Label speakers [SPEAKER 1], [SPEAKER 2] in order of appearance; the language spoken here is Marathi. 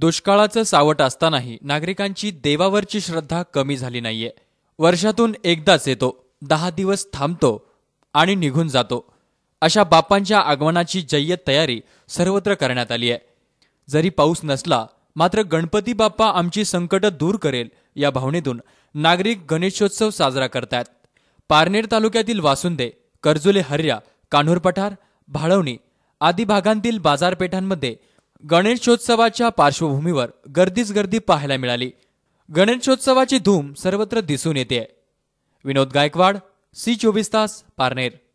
[SPEAKER 1] दुष्काळाचं सावट असतानाही नागरिकांची देवावरची श्रद्धा कमी झाली नाहीये वर्षातून एकदाच येतो दहा दिवस थांबतो आणि निघून जातो अशा बापांच्या आगमनाची जय्यत तयारी सर्वत्र करण्यात आली आहे जरी पाऊस नसला मात्र गणपती बाप्पा आमची संकट दूर करेल या भावनेतून नागरिक गणेशोत्सव साजरा करतात पारनेर तालुक्यातील वासुंदे कर्जुले हर्या कान्हूर पठार भाळवणी आदी भागांतील बाजारपेठांमध्ये गणेशोत्सवाच्या पार्श्वभूमीवर गर्दीच गर्दी पाहायला मिळाली गणेशोत्सवाची धूम सर्वत्र दिसून येते विनोद गायकवाड सी चोवीस तास पारनेर